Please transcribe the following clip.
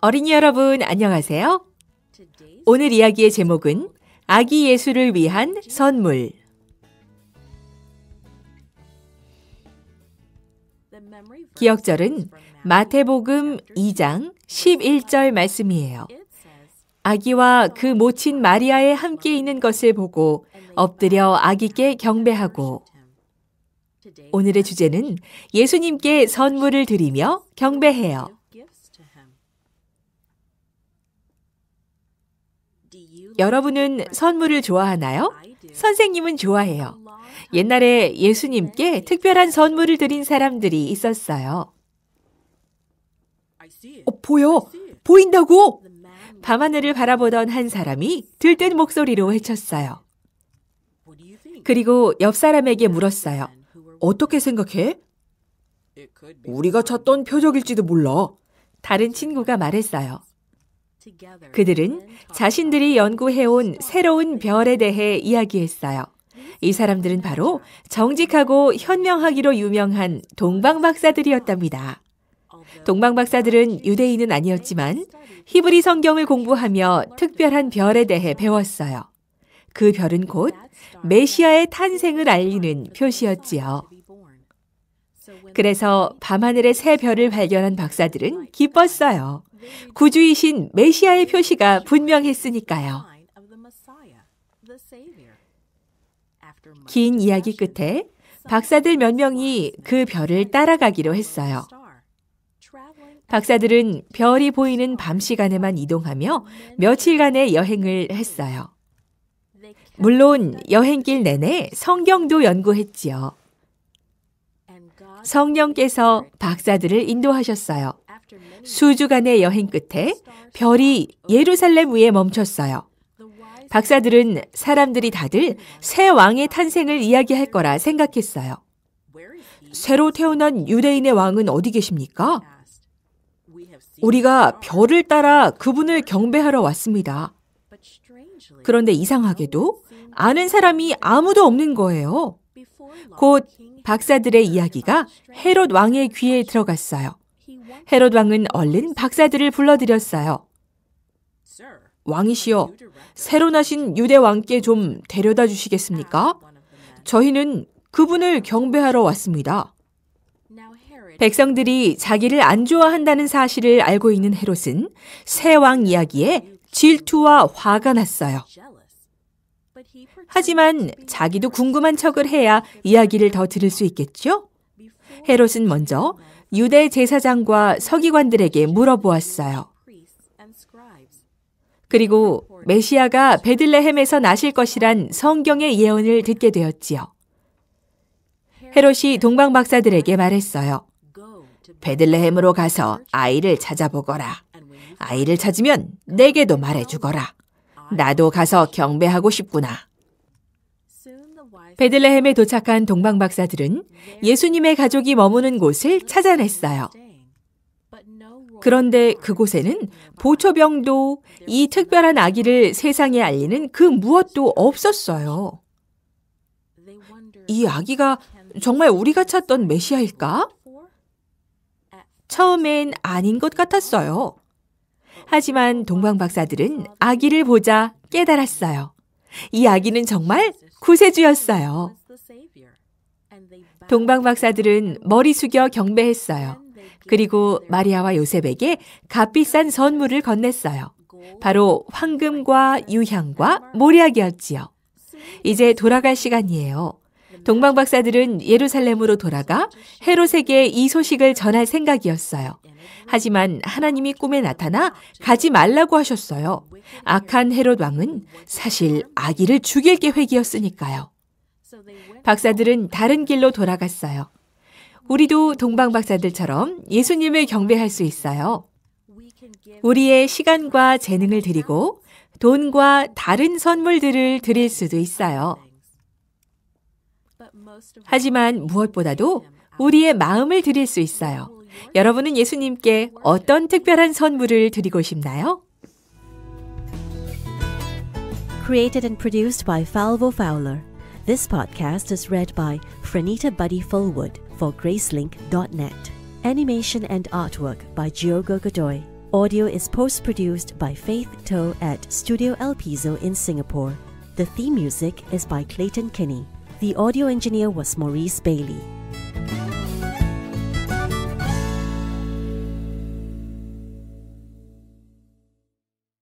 어린이 여러분, 안녕하세요. 오늘 이야기의 제목은 아기 예수를 위한 선물. 기억절은 마태복음 2장 11절 말씀이에요. 아기와 그 모친 마리아에 함께 있는 것을 보고 엎드려 아기께 경배하고 오늘의 주제는 예수님께 선물을 드리며 경배해요. 여러분은 선물을 좋아하나요? 선생님은 좋아해요. 옛날에 예수님께 특별한 선물을 드린 사람들이 있었어요. 어, 보여! 보인다고! 밤하늘을 바라보던 한 사람이 들뜬 목소리로 헤쳤어요. 그리고 옆 사람에게 물었어요. 어떻게 생각해? 우리가 찾던 표적일지도 몰라. 다른 친구가 말했어요. 그들은 자신들이 연구해온 새로운 별에 대해 이야기했어요. 이 사람들은 바로 정직하고 현명하기로 유명한 동방박사들이었답니다. 동방 박사들은 유대인은 아니었지만 히브리 성경을 공부하며 특별한 별에 대해 배웠어요. 그 별은 곧 메시아의 탄생을 알리는 표시였지요. 그래서 밤하늘의 새 별을 발견한 박사들은 기뻤어요. 구주이신 메시아의 표시가 분명했으니까요. 긴 이야기 끝에 박사들 몇 명이 그 별을 따라가기로 했어요. 박사들은 별이 보이는 밤 시간에만 이동하며 며칠간의 여행을 했어요. 물론 여행길 내내 성경도 연구했지요. 성령께서 박사들을 인도하셨어요. 수주간의 여행 끝에 별이 예루살렘 위에 멈췄어요. 박사들은 사람들이 다들 새 왕의 탄생을 이야기할 거라 생각했어요. 새로 태어난 유대인의 왕은 어디 계십니까? 우리가 별을 따라 그분을 경배하러 왔습니다. 그런데 이상하게도 아는 사람이 아무도 없는 거예요. 곧 박사들의 이야기가 헤롯 왕의 귀에 들어갔어요. 헤롯 왕은 얼른 박사들을 불러들였어요. 왕이시여, 새로 나신 유대 왕께 좀 데려다 주시겠습니까? 저희는 그분을 경배하러 왔습니다. 백성들이 자기를 안 좋아한다는 사실을 알고 있는 헤롯은 새 왕 이야기에 질투와 화가 났어요. 하지만 자기도 궁금한 척을 해야 이야기를 더 들을 수 있겠죠? 헤롯은 먼저 유대 제사장과 서기관들에게 물어보았어요. 그리고 메시아가 베들레헴에서 나실 것이란 성경의 예언을 듣게 되었지요. 헤롯이 동방 박사들에게 말했어요. 베들레헴으로 가서 아이를 찾아보거라. 아이를 찾으면 내게도 말해주거라. 나도 가서 경배하고 싶구나. 베들레헴에 도착한 동방 박사들은 예수님의 가족이 머무는 곳을 찾아냈어요. 그런데 그곳에는 보초병도 이 특별한 아기를 세상에 알리는 그 무엇도 없었어요. 이 아기가 정말 우리가 찾던 메시아일까? 처음엔 아닌 것 같았어요. 하지만 동방 박사들은 아기를 보자 깨달았어요. 이 아기는 정말 구세주였어요. 동방 박사들은 머리 숙여 경배했어요. 그리고 마리아와 요셉에게 값비싼 선물을 건넸어요. 바로 황금과 유향과 모략이었지요. 이제 돌아갈 시간이에요. 동방 박사들은 예루살렘으로 돌아가 헤롯에게 이 소식을 전할 생각이었어요. 하지만 하나님이 꿈에 나타나 가지 말라고 하셨어요. 악한 헤롯 왕은 사실 아기를 죽일 계획이었으니까요. 박사들은 다른 길로 돌아갔어요. 우리도 동방 박사들처럼 예수님을 경배할 수 있어요. 우리의 시간과 재능을 드리고 돈과 다른 선물들을 드릴 수도 있어요. 하지만 무엇보다도 우리의 마음을 드릴 수 있어요. 여러분은 예수님께 어떤 특별한 선물을 드리고 싶나요? Created and produced by Falvo Fowler. This podcast is read by Franita Buddy Fullwood for Gracelink.net. Animation and artwork by Giogo Godoy. Audio is post produced by Faith Toe at Studio El Piso in Singapore. The theme music is by Clayton Kinney. The audio engineer was Maurice Bailey.